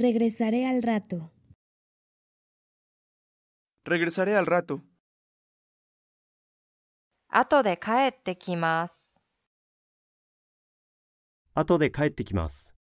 Regresaré al rato. Regresaré al rato. Ato de kaette kimasu. Ato de kaette kimasu.